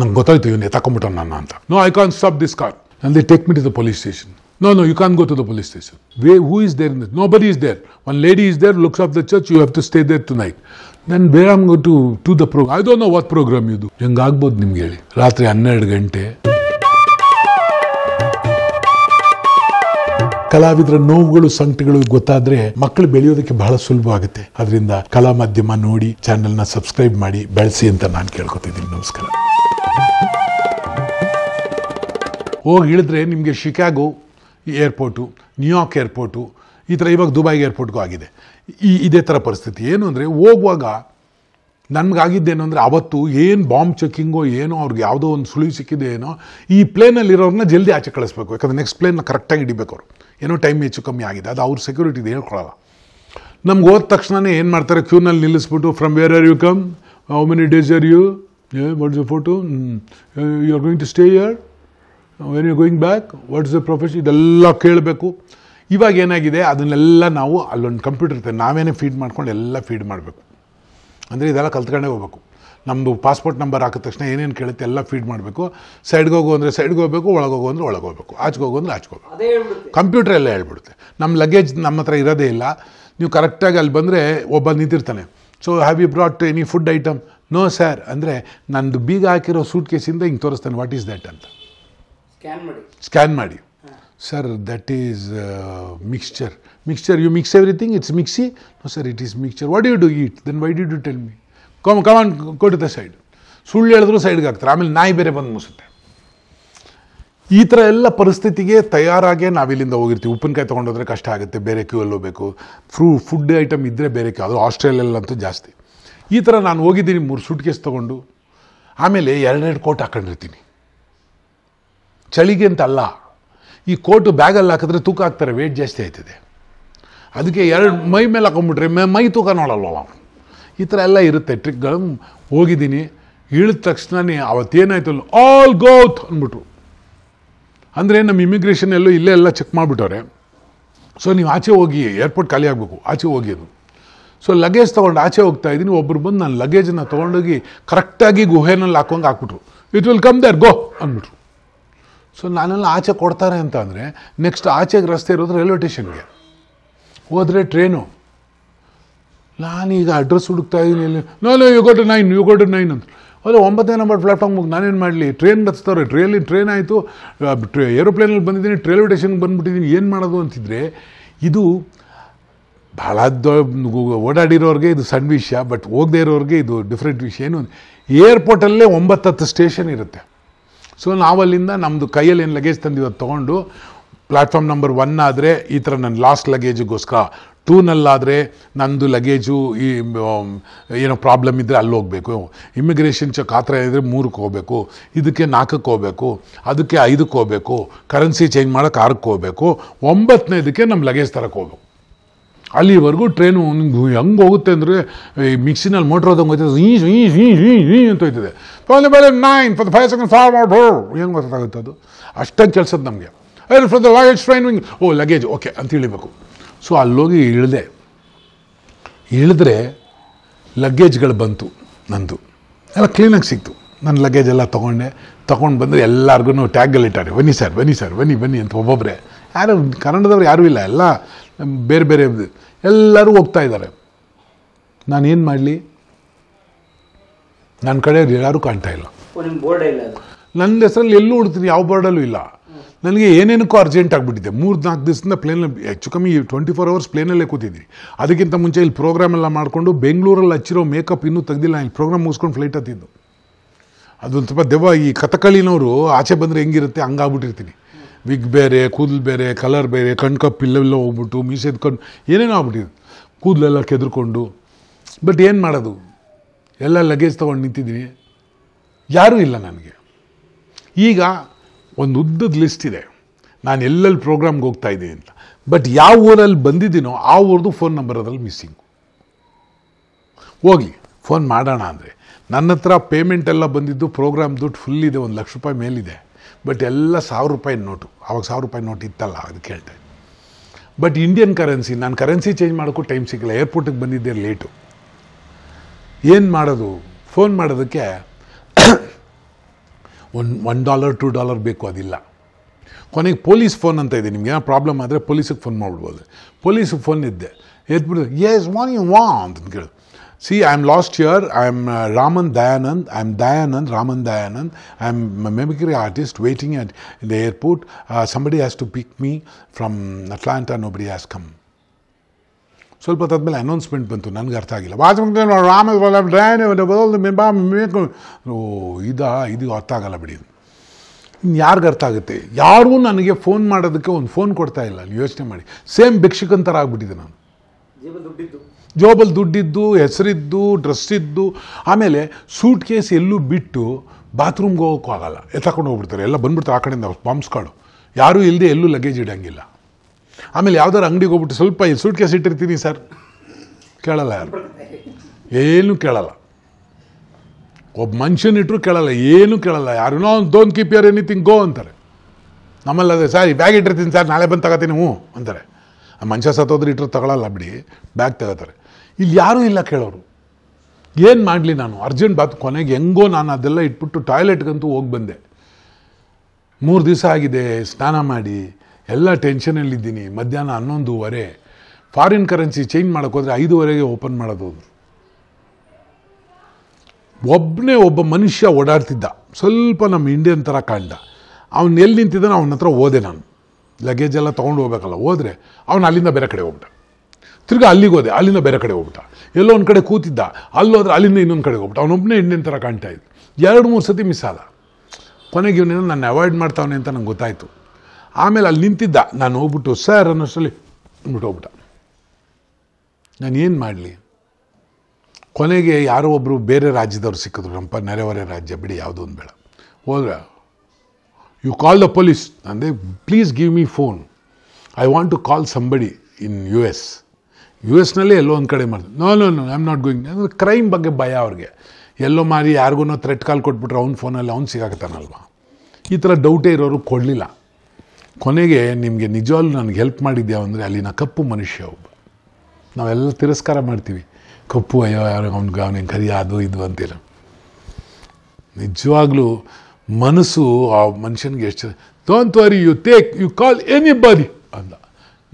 ನಂಗೆ ಗೊತ್ತಾಯ್ತು ಇವನ್ನ ಎತ್ತಾಕೊಂಡ್ಬಿಟ್ಟ ನನ್ನ ಅಂತ no I can't stop this car and they take me to the police station no no you can go to the police station way who is there in nobody is there one lady is there looks of the church you have to stay there tonight nun where am go to to the program I don't know what program ಇದು ಹೆಂಗ್ ಆಗ್ಬೋದು ನಿಮ್ಗೆ ಹೇಳಿ ರಾತ್ರಿ ಹನ್ನೆರಡು ಗಂಟೆ ಕಲಾವಿದರ ನೋವುಗಳು ಸಂಕಟಗಳು ಗೊತ್ತಾದ್ರೆ ಮಕ್ಕಳು ಬೆಳೆಯೋದಕ್ಕೆ ಬಹಳ ಸುಲಭ ಆಗುತ್ತೆ ಅದರಿಂದ ಕಲಾ ಮಾಧ್ಯಮ ನೋಡಿ ಚಾನೆಲ್ನ ಸಬ್ಸ್ಕ್ರೈಬ್ ಮಾಡಿ ಬೆಳೆಸಿ ಅಂತ ನಾನು ಕೇಳ್ಕೊತಿದ್ದೀನಿ ನಮಸ್ಕಾರ ಹೋಗಿ ಇಳಿದ್ರೆ ನಿಮಗೆ ಶಿಕಾಗೋ ಏರ್ಪೋರ್ಟು ನ್ಯೂಯಾರ್ಕ್ ಏರ್ಪೋರ್ಟು ಈ ಥರ ಇವಾಗ ದುಬೈಗೆ ಏರ್ಪೋರ್ಟ್ಗೂ ಆಗಿದೆ ಈ ಇದೇ ಥರ ಪರಿಸ್ಥಿತಿ ಏನು ಅಂದರೆ ಹೋಗುವಾಗ ನನಗಾಗಿದ್ದೇನು ಅಂದರೆ ಅವತ್ತು ಏನು ಬಾಂಬ್ ಚೆಕ್ಕಿಂಗೋ ಏನೋ ಅವ್ರಿಗೆ ಯಾವುದೋ ಒಂದು ಸುಳಿವು ಸಿಕ್ಕಿದೆ ಏನೋ ಈ ಪ್ಲೇನಲ್ಲಿರೋರನ್ನ ಜಲ್ದಿ ಆಚೆ ಕಳಿಸ್ಬೇಕು ಯಾಕಂದರೆ ನೆಕ್ಸ್ಟ್ ಪ್ಲೇನ್ನ ಕರೆಕ್ಟಾಗಿ ಹಿಡಿಬೇಕು ಅವರು ಏನೋ ಟೈಮ್ ಹೆಚ್ಚು ಕಮ್ಮಿ ಆಗಿದೆ ಅದು ಅವ್ರ ಸೆಕ್ಯೂರಿಟಿ ಇದೆ ಹೇಳ್ಕೊಳ್ಳಲ್ಲ ನಮ್ಗೆ ಹೋದ ತಕ್ಷಣನೇ ಏನು ಮಾಡ್ತಾರೆ ಕ್ಯೂನಲ್ಲಿ ನಿಲ್ಲಿಸ್ಬಿಟ್ಟು from where are you come how many days are you what's you photo you are going to stay here when you going back what is the profession ಇದೆಲ್ಲ ಕೇಳಬೇಕು ಇವಾಗ ಏನಾಗಿದೆ ಅದನ್ನೆಲ್ಲ ನಾವು ಅಲ್ಲೊಂದು ಕಂಪ್ಯೂಟರ್ ಇರ್ತದೆ ನಾವೇನೇ ಫೀಡ್ ಮಾಡ್ಕೊಂಡು ಎಲ್ಲ ಫೀಡ್ ಮಾಡಬೇಕು ಅಂದರೆ ಇದೆಲ್ಲ ಕಲ್ತ್ಕೊಂಡೇ ಹೋಗ್ಬೇಕು ನಮ್ಮದು ಪಾಸ್ಪೋರ್ಟ್ ನಂಬರ್ ಹಾಕಿದ ತಕ್ಷಣ ಏನೇನು ಕೇಳುತ್ತೆ ಎಲ್ಲ ಫೀಡ್ ಮಾಡಬೇಕು ಸೈಡ್ಗೆ ಹೋಗು ಅಂದರೆ ಸೈಡ್ಗೆ ಹೋಗಬೇಕು ಒಳಗೆ ಹೋಗು ಅಂದರೆ ಒಳಗೆ ಹೋಗಬೇಕು ಆಚೆಗೆ ಹೋಗು ಅಂದರೆ ಆಚೆಗೆ ಹೋಗಬೇಕು ಕಂಪ್ಯೂಟರ್ ಎಲ್ಲ ಹೇಳ್ಬಿಡುತ್ತೆ ನಮ್ಮ ಲಗೇಜ್ ನಮ್ಮ ಹತ್ರ ಇರೋದೇ ಇಲ್ಲ ನೀವು ಕರೆಕ್ಟಾಗಿ ಅಲ್ಲಿ ಬಂದರೆ ಒಬ್ಬ ನಿಂತಿರ್ತಾನೆ so have you brought any food item no sir ಅಂದರೆ ನಂದು ಬೀಗ ಹಾಕಿರೋ ಸೂಟ್ ಕೇಸಿಂದ ಹಿಂಗೆ ತೋರಿಸ್ತಾನೆ ವಾಟ್ ಈಸ್ ದ್ಯಾಟ್ ಅಂತ ಸ್ಕ್ಯಾನ್ ಮಾಡಿ sir that is mixture mixture you mix everything it's mixie no sir it is mixture what you do eat then why d you tell me come come on ಕೊಟ್ಟಿದ್ದೆ side ಸುಳ್ಳು ಹೇಳಿದ್ರು ಸೈಡ್ಗೆ ಹಾಕ್ತಾರೆ ಆಮೇಲೆ ನಾಯಿ ಬೇರೆ ಬಂದು ಮುಸುತ್ತೆ ಈ ಥರ ಎಲ್ಲ ಪರಿಸ್ಥಿತಿಗೆ ನಾವು ನಾವಿಲ್ಲಿಂದ ಹೋಗಿರ್ತೀವಿ ಉಪ್ಪಿನಕಾಯಿ ತೊಗೊಂಡೋದ್ರೆ ಕಷ್ಟ ಆಗುತ್ತೆ ಬೇರೆ ಕ್ಯೂ ಅಲ್ಲಿ ಹೋಗಬೇಕು ಫ್ರೂ ಫುಡ್ ಐಟಮ್ ಇದ್ದರೆ ಬೇರೆ ಕ್ಯೂ ಅದು ಆಸ್ಟ್ರೇಲಿಯಲ್ಲಂತೂ ಜಾಸ್ತಿ ಈ ಥರ ನಾನು ಹೋಗಿದ್ದೀನಿ ಮೂರು ಸೂಟ್ಕೇಸ್ ತೊಗೊಂಡು ಆಮೇಲೆ ಎರಡೆರಡು ಕೋಟ್ ಹಾಕೊಂಡಿರ್ತೀನಿ ಚಳಿಗೆ ಅಂತ ಅಲ್ಲ ಈ ಕೋಟು ಬ್ಯಾಗಲ್ಲಿ ಹಾಕಿದ್ರೆ ತೂಕ ಹಾಕ್ತಾರೆ ವೇಟ್ ಜಾಸ್ತಿ ಆಯ್ತದೆ ಅದಕ್ಕೆ ಎರಡು ಮೈ ಮೇಲೆ ಹಾಕೊಂಡ್ಬಿಟ್ರೆ ಮೈ ಮೈ ತೂಕ ನೋಡಲ್ವಲ್ಲ ಈ ಥರ ಎಲ್ಲ ಇರುತ್ತೆ ಟ್ರಿಕ್ಗಳು ಹೋಗಿದ್ದೀನಿ ಇಳಿದ ತಕ್ಷಣನೇ ಅವತ್ತೇನಾಯ್ತು ಆಲ್ ಗೋತ್ ಅಂದ್ಬಿಟ್ರು ಅಂದರೆ ನಮ್ಮ ಇಮಿಗ್ರೇಷನ್ ಎಲ್ಲೋ ಇಲ್ಲೇ ಎಲ್ಲ ಚೆಕ್ ಮಾಡಿಬಿಟ್ಟವ್ರೆ ಸೊ ನೀವು ಆಚೆ ಹೋಗಿ ಏರ್ಪೋರ್ಟ್ ಖಾಲಿ ಆಗಬೇಕು ಆಚೆ ಹೋಗಿ ಅದು ಸೊ ಲಗೇಜ್ ತೊಗೊಂಡು ಆಚೆ ಹೋಗ್ತಾ ಇದ್ದೀನಿ ಒಬ್ಬರು ಬಂದು ನನ್ನ ಲಗೇಜನ್ನು ತೊಗೊಂಡೋಗಿ ಕರೆಕ್ಟಾಗಿ ಗುಹೆನಲ್ಲಿ ಹಾಕೊಂಡು ಹಾಕ್ಬಿಟ್ರು it will come there go ಅಂದ್ಬಿಟ್ರು ಸೊ ನಾನೆಲ್ಲ ಆಚೆ ಕೊಡ್ತಾರೆ ಅಂತ ಅಂದರೆ ನೆಕ್ಸ್ಟ್ ಆಚೆಗೆ ರಸ್ತೆ ಇರೋದು ರೈಲ್ವೆ ಸ್ಟೇಷನ್ಗೆ ಹೋದರೆ ಟ್ರೈನು ನಾನೀಗ ಅಡ್ರೆಸ್ ಹುಡುಕ್ತಾ ಇದ್ದೀನಿ ಇಲ್ಲಿ ನಾನು U two nine U two nine ಅಂತ ಅದೇ ಒಂಬತ್ತನೇ ನಂಬರ್ ಪ್ಲಾಟ್ಫಾರ್ಮ್ಗೆ ನಾನೇನು ಮಾಡಲಿ ಟ್ರೈನ್ ರೀ ಟ್ರೈನಲ್ಲಿ ಟ್ರೈನ್ ಆಯಿತು ಏರೋಪ್ಲೇನಲ್ಲಿ ಬಂದಿದ್ದೀನಿ ರೈಲ್ವೆ ಸ್ಟೇಷನ್ಗೆ ಬಂದುಬಿಟ್ಟಿದ್ದೀನಿ ಏನು ಮಾಡೋದು ಅಂತಿದ್ರೆ ಇದು ಭಾಳ ಓಡಾಡಿರೋರಿಗೆ ಇದು ಸಣ್ಣ ವಿಷಯ ಬಟ್ ಹೋಗದೇ ಇರೋರಿಗೆ ಇದು ಡಿಫ್ರೆಂಟ್ ವಿಷಯ ಏನು ಏರ್ಪೋರ್ಟಲ್ಲೇ ಒಂಬತ್ತು ಹತ್ತು ಸ್ಟೇಷನ್ ಇರುತ್ತೆ ಸೊ ನಾವಲ್ಲಿಂದ ನಮ್ಮದು ಕೈಯಲ್ಲಿ ಏನು ಲಗೇಜ್ ತಂದಿವತ್ತು ತೊಗೊಂಡು ಪ್ಲ್ಯಾಟ್ಫಾರ್ಮ್ ನಂಬರ್ ಒನ್ ಆದರೆ ಈ ಥರ ನನ್ನ ಲಾಸ್ಟ್ ಲಗೇಜಿಗೋಸ್ಕರ ಟೂನಲ್ಲಾದರೆ ನಂದು ಲಗೇಜು ಈ um, ಏನೋ ಪ್ರಾಬ್ಲಮ್ ಇದ್ದರೆ ಅಲ್ಲಿ ಹೋಗಬೇಕು ಇಮಿಗ್ರೇಷನ್ ಚೆಕ್ ಆ ಥರ ಇದ್ದರೆ ಮೂರಕ್ಕೆ ಹೋಗಬೇಕು ಇದಕ್ಕೆ ನಾಲ್ಕಕ್ಕೆ ಹೋಗಬೇಕು ಅದಕ್ಕೆ ಐದಕ್ಕೆ ಹೋಗಬೇಕು ಕರೆನ್ಸಿ ಚೇಂಜ್ ಮಾಡೋಕ್ಕೆ ಆರಕ್ಕೆ ಹೋಗಬೇಕು ಇದಕ್ಕೆ ನಮ್ಮ ಲಗೇಜ್ ತರಕ್ಕೆ ಹೋಗ್ಬೇಕು ಅಲ್ಲಿವರೆಗೂ ಟ್ರೈನು ನಿಮ್ಗೆ ಹೆಂಗೆ ಹೋಗುತ್ತೆ ಅಂದರೆ ಈ ಮಿಕ್ಸಿನಲ್ಲಿ ಮೋಟ್ರ್ ಹೋದಂಗೆ ಹೋಗ್ತದೆ ಈಜ್ ಈಜ್ ಹೀ ಹೀ ಅಂತ ಹೋಯ್ತದೆ ಫೋನ್ ಮೇಲೆ nine four five second four ಮಾಡ್ ಹೆಂಗೆ ಗೊತ್ತಾಗುತ್ತೆ ಅದು ಅಷ್ಟೊಂದು ಕೆಲಸದ ನಮಗೆ ಅದೇ from the luggage train wing oh luggage okay ಅಂತ ಹೇಳಬೇಕು ಸೊ ಅಲ್ಲೋಗಿ ಇಳಿದೆ ಇಳಿದ್ರೆ ಲಗೇಜ್ಗಳು ಬಂತು ನಂದು ಎಲ್ಲ ಕ್ಲೀನಾಗಿ ಸಿಕ್ತು ನನ್ನ ಲಗೇಜ್ ಎಲ್ಲ ತೊಗೊಂಡೆ ತೊಗೊಂಡು ಬಂದರೆ ಎಲ್ಲರಿಗೂ ಇಟ್ಟಾರೆ ಬನ್ನಿ ಸರ್ ಬನ್ನಿ ಸರ್ ಬನ್ನಿ ಬನ್ನಿ ಅಂತ ಒಬ್ಬೊಬ್ಬರೇ ಯಾರು ಕನ್ನಡದವ್ರು ಯಾರೂ ಇಲ್ಲ ಎಲ್ಲ ಬೇರೆ ಬೇರೆ ಎಲ್ಲರೂ ಹೋಗ್ತಾ ಇದ್ದಾರೆ ನಾನು ಏನು ಮಾಡಲಿ ನನ್ನ ಕಡೆ ಎಲ್ಲರೂ ಕಾಣ್ತಾ ಇಲ್ಲ ನನ್ನ ಹೆಸರಲ್ಲಿ ಎಲ್ಲೂ ಹುಡ್ತೀನಿ ಯಾವ ಬೋರ್ಡಲ್ಲೂ ಇಲ್ಲ ನನಗೆ ಏನೇನಕ್ಕೂ ಅರ್ಜೆಂಟ್ ಆಗಿಬಿಟ್ಟಿದೆ ಮೂರು ನಾಲ್ಕು ದಿವಸದಿಂದ ಪ್ಲೇನಲ್ಲಿ ಹೆಚ್ಚು ಕಮ್ಮಿ ಟ್ವೆಂಟಿ ಫೋರ್ ಅವರ್ಸ್ ಪ್ಲೇನಲ್ಲೇ ಕೂತಿದ್ದೀನಿ ಅದಕ್ಕಿಂತ ಮುಂಚೆ ಇಲ್ಲಿ ಪ್ರೋಗ್ರಾಮ್ ಎಲ್ಲ ಮಾಡಿಕೊಂಡು ಬೆಂಗಳೂರಲ್ಲಿ ಹಚ್ಚಿರೋ ಮೇಕಪ್ ಇನ್ನೂ ತೆಗ್ದಿಲ್ಲ ಇಲ್ಲಿ ಪ್ರೋಗ್ರಾಮ್ ಮುಗಿಸ್ಕೊಂಡು ಫ್ಲೈಟ್ ಹತ್ತಿದ್ದು ಅದೊಂದು ಸ್ವಲ್ಪ ದೆವ್ವ ಈ ಕಥಕಳಿನವರು ಆಚೆ ಬಂದರೆ ಹೆಂಗಿರುತ್ತೆ ಹಂಗಾಗ್ಬಿಟ್ಟಿರ್ತೀನಿ ವಿಗ್ ಬೇರೆ ಕೂದಲು ಬೇರೆ ಕಲರ್ ಬೇರೆ ಕಣ್ಕಪ್ಪು ಇಲ್ಲೆಲ್ಲ ಹೋಗ್ಬಿಟ್ಟು ಮೀಸೆದು ಎತ್ಕೊಂಡು ಏನೇನೋ ಆಗ್ಬಿಟ್ಟಿದೆ ಕೂದಲೆಲ್ಲ ಕೆದ್ರಿಕೊಂಡು ಬಟ್ ಏನು ಮಾಡೋದು ಎಲ್ಲ ಲಗೇಜ್ ತೊಗೊಂಡು ನಿಂತಿದ್ದೀನಿ ಯಾರೂ ಇಲ್ಲ ನನಗೆ ಈಗ ಒಂದು ಉದ್ದದ ಲಿಸ್ಟ್ ಇದೆ ನಾನು ಎಲ್ಲೆಲ್ಲಿ ಪ್ರೋಗ್ರಾಮ್ಗೆ ಹೋಗ್ತಾ ಇದ್ದೀನಿ ಅಂತ ಬಟ್ ಯಾವ ಊರಲ್ಲಿ ಬಂದಿದ್ದೀನೋ ಆ ಊರದು ಫೋನ್ ನಂಬರ್ ಅದರಲ್ಲಿ ಮಿಸ್ಸಿಂಗು ಹೋಗಿ ಫೋನ್ ಮಾಡೋಣ ಅಂದರೆ ನನ್ನ ಹತ್ರ ಪೇಮೆಂಟ್ ಎಲ್ಲ ಬಂದಿದ್ದು ಪ್ರೋಗ್ರಾಮ್ ದುಡ್ಡು ಫುಲ್ ಇದೆ ಒಂದು ಲಕ್ಷ ರೂಪಾಯಿ ಮೇಲಿದೆ ಬಟ್ ಎಲ್ಲ ಸಾವಿರ ರೂಪಾಯಿ ನೋಟು ಆವಾಗ ಸಾವಿರ ರೂಪಾಯಿ ನೋಟ್ ಇತ್ತಲ್ಲ ಅದು ಕೇಳ್ತೆ ಬಟ್ ಇಂಡಿಯನ್ ಕರೆನ್ಸಿ ನಾನು ಕರೆನ್ಸಿ ಚೇಂಜ್ ಮಾಡೋಕ್ಕೂ ಟೈಮ್ ಸಿಗಲ್ಲ ಏರ್ಪೋರ್ಟಿಗೆ ಬಂದಿದ್ದೆ ಲೇಟು ಏನು ಮಾಡೋದು ಫೋನ್ ಮಾಡೋದಕ್ಕೆ one one dollar two dollar ಬೇಕು ಅದಿಲ್ಲ ಕೊನೆಗೆ ಪೊಲೀಸ್ ಫೋನ್ ಅಂತ ಇದೆ ನಿಮ್ಗೆ ಏನೋ ಪ್ರಾಬ್ಲಮ್ ಆದರೆ ಪೊಲೀಸಿಗೆ ಫೋನ್ ಮಾಡ್ಬೋದು ಪೊಲೀಸಿಗೆ ಫೋನ್ ಇದ್ದೆ ಎದ್ಬಿಟ್ಟು ಎಸ್ ವಾನ್ ಯು ವಾ ಅಂತ ಕೇಳಿದೆ See, I am lost here. am uh, Raman Dayanand. I am Dayanand, Raman Dayanand. I am a mimicry artist waiting at the airport. Uh, somebody has to pick me from Atlanta. Nobody has come. ಸ್ವಲ್ಪ ತದ್ಮೇಲೆ announcement ಬಂತು ನನಗೆ ಅರ್ಥ ಆಗಿಲ್ಲ watch Rama ಓ ಇದಾ ಇದು ಅರ್ಥ ಆಗಲ್ಲ ಬಿಡಿ ಇನ್ನು ಯಾರಿಗೆ ಅರ್ಥ ಆಗುತ್ತೆ ಯಾರೂ ನನಗೆ ಫೋನ್ ಮಾಡೋದಕ್ಕೆ ಒಂದು ಫೋನ್ ಕೊಡ್ತಾ ಇಲ್ಲ ಯೋಚನೆ ಮಾಡಿ ಸೇಮ್ ಭಿಕ್ಷಕಂತರ ಆಗ್ಬಿಟ್ಟಿದೆ ನಾನು ಜೋಬಲ್ಲಿ ದುಡ್ಡಿದ್ದು ಹೆಸರಿದ್ದು ಡ್ರೆಸ್ ಇದ್ದು ಆಮೇಲೆ ಸೂಟ್ ಕೇಸ್ ಎಲ್ಲೂ ಬಿಟ್ಟು ಬಾತ್ರೂಮ್ಗೆ ಹೋಗೋಕ್ಕೂ ಆಗಲ್ಲ ಎತ್ತಕೊಂಡು ಹೋಗ್ಬಿಡ್ತಾರೆ ಎಲ್ಲ ಬಂದ್ಬಿಡ್ತಾರೆ ಆ ಕಡೆಯಿಂದ ಬಾಂಬ್ಸ್ಗಳು ಯಾರೂ ಇಲ್ಲದೆ ಎಲ್ಲೂ ಲಗೇಜ್ ಇಡೋಂಗಿಲ್ಲ ಆಮೇಲೆ ಯಾವ್ದಾರು ಅಂಗಡಿಗೆ ಹೋಗ್ಬಿಟ್ಟು ಸ್ವಲ್ಪ ಸೂಟ್ ಕೇಸ್ ಇಟ್ಟಿರ್ತೀನಿ ಸರ್ ಕೇಳಲ್ಲ ಯಾರು ಏನೂ ಕೇಳಲ್ಲ ಒಬ್ಬ ಮನುಷ್ಯನ ಇಟ್ಟರು ಕೇಳಲ್ಲ ಏನೂ ಕೇಳಲ್ಲ ಯಾರನ್ನೋ ಒಂದು don't keep your anything go ಅಂತಾರೆ ನಮ್ಮಲ್ಲಿ ಅದೇ ಸರ್ ಬ್ಯಾಗ್ ಇಟ್ಟಿರ್ತೀನಿ ಸರ್ ನಾಳೆ ಬಂದು ತಗೋತೀನಿ ಹ್ಞೂ ಅಂತಾರೆ ಆ ಮನುಷ್ಯ ಸತ್ತೋದ್ರೆ ಇಟ್ಟರು ತಗೊಳ್ಳಲ್ಲ ಬಿಡಿ ಬ್ಯಾಗ್ ತಗೋತಾರೆ ಇಲ್ಲಿ ಯಾರೂ ಇಲ್ಲ ಕೇಳೋರು ಏನು ಮಾಡಲಿ ನಾನು ಅರ್ಜೆಂಟ್ ಬಾತ್ ಕೊನೆಗೆ ಹೆಂಗೋ ನಾನು ಅದೆಲ್ಲ ಇಟ್ಬಿಟ್ಟು ಟಾಯ್ಲೆಟ್ಗಂತೂ ಹೋಗಿ ಬಂದೆ ಮೂರು ದಿವಸ ಆಗಿದೆ ಸ್ನಾನ ಮಾಡಿ ಎಲ್ಲ ಟೆನ್ಷನಲ್ಲಿದ್ದೀನಿ ಮಧ್ಯಾಹ್ನ ಹನ್ನೊಂದುವರೆ ಫಾರಿನ್ ಕರೆನ್ಸಿ ಚೇಂಜ್ ಮಾಡೋಕ್ಕೋದ್ರೆ ಐದುವರೆಗೆ ಓಪನ್ ಮಾಡೋದು ಒಬ್ಬನೇ ಒಬ್ಬ ಮನುಷ್ಯ ಓಡಾಡ್ತಿದ್ದ ಸ್ವಲ್ಪ ನಮ್ಮ ಇಂಡಿಯನ್ ಥರ ಕಾಣ್ದ ಅವನು ಎಲ್ಲಿ ನಿಂತಿದ್ದಾನೆ ಅವನ ಹತ್ರ ಹೋದೆ ನಾನು ಎಲ್ಲ ತೊಗೊಂಡು ಹೋಗ್ಬೇಕಲ್ಲ ಹೋದರೆ ಅವನು ಅಲ್ಲಿಂದ ಬೇರೆ ಕಡೆ ಹೋಗ್ಬಿಟ್ಟ ತಿರ್ಗಿ ಅಲ್ಲಿಗೆ ಹೋದೆ ಅಲ್ಲಿಂದ ಬೇರೆ ಕಡೆ ಹೋಗ್ಬಿಟ್ಟ ಎಲ್ಲೋ ಒಂದು ಕಡೆ ಕೂತಿದ್ದ ಅಲ್ಲೋದ್ರೆ ಅಲ್ಲಿಂದ ಇನ್ನೊಂದು ಕಡೆ ಹೋಗ್ಬಿಟ್ಟ ಅವನೊಬ್ಬನೇ ಹೆಣ್ಣಿನ ಥರ ಕಾಣ್ತಾ ಇದ್ದ ಎರಡು ಮೂರು ಸತಿ ಮಿಸ್ ಆದ ಕೊನೆಗೆ ಇವನೇನೋ ನಾನು ಅವಾಯ್ಡ್ ಮಾಡ್ತಾವನೆ ಅಂತ ನಂಗೆ ಗೊತ್ತಾಯಿತು ಆಮೇಲೆ ಅಲ್ಲಿ ನಿಂತಿದ್ದ ನಾನು ಹೋಗ್ಬಿಟ್ಟು ಸರ್ ಅನ್ನೋಷ್ಟರಲ್ಲಿ ಅಂದ್ಬಿಟ್ಟು ಹೋಗ್ಬಿಟ್ಟ ನಾನು ಏನು ಮಾಡಲಿ ಕೊನೆಗೆ ಯಾರೋ ಒಬ್ಬರು ಬೇರೆ ರಾಜ್ಯದವ್ರು ಸಿಕ್ಕಿದ್ರು ನಮ್ಮ ನೆರೆಹೊರೆ ರಾಜ್ಯ ಬಿಡಿ ಯಾವುದೋ ಒಂದು ಬೇಡ ಹೋದ್ರೆ ಯು ಕಾಲ್ ದ ಪೊಲೀಸ್ ಅಂದರೆ please give me phone I want to call somebody in U S ಯು ಎಸ್ನಲ್ಲಿ ಎಲ್ಲೋ ಒಂದು ಕಡೆ ಮಾಡಿದೆ no no no I am not going ಅಂದರೆ ಕ್ರೈಮ್ ಬಗ್ಗೆ ಭಯ ಅವ್ರಿಗೆ ಎಲ್ಲೋ ಮಾರಿ ಯಾರಿಗೂ ಥ್ರೆಟ್ ಕಾಲ್ ಕೊಟ್ಬಿಟ್ರೆ ಅವ್ನು ಫೋನಲ್ಲಿ ಅವ್ನು ಸಿಗಾಕತ್ತಾನಲ್ವ ಈ ಥರ ಡೌಟೇ ಇರೋರು ಕೊಡಲಿಲ್ಲ ಕೊನೆಗೆ ನಿಮಗೆ ನಿಜವಾಗ್ಲೂ ನನಗೆ ಹೆಲ್ಪ್ ಮಾಡಿದ್ಯಾ ಅಂದರೆ ಅಲ್ಲಿನ ಕಪ್ಪು ಮನುಷ್ಯ ಒಬ್ಬ ನಾವೆಲ್ಲ ತಿರಸ್ಕಾರ ಮಾಡ್ತೀವಿ ಕಪ್ಪು ಅಯ್ಯೋ ಯಾರು ಅವ್ನಿಗೆ ಅವ್ನಿಗೆ ಕರಿ ಅದು ಇದು ಅಂತೀರ ನಿಜವಾಗ್ಲೂ ಮನಸ್ಸು ಆ ಮನುಷ್ಯನಿಗೆ ಎಷ್ಟು don't worry you take you call any ಬಾರಿ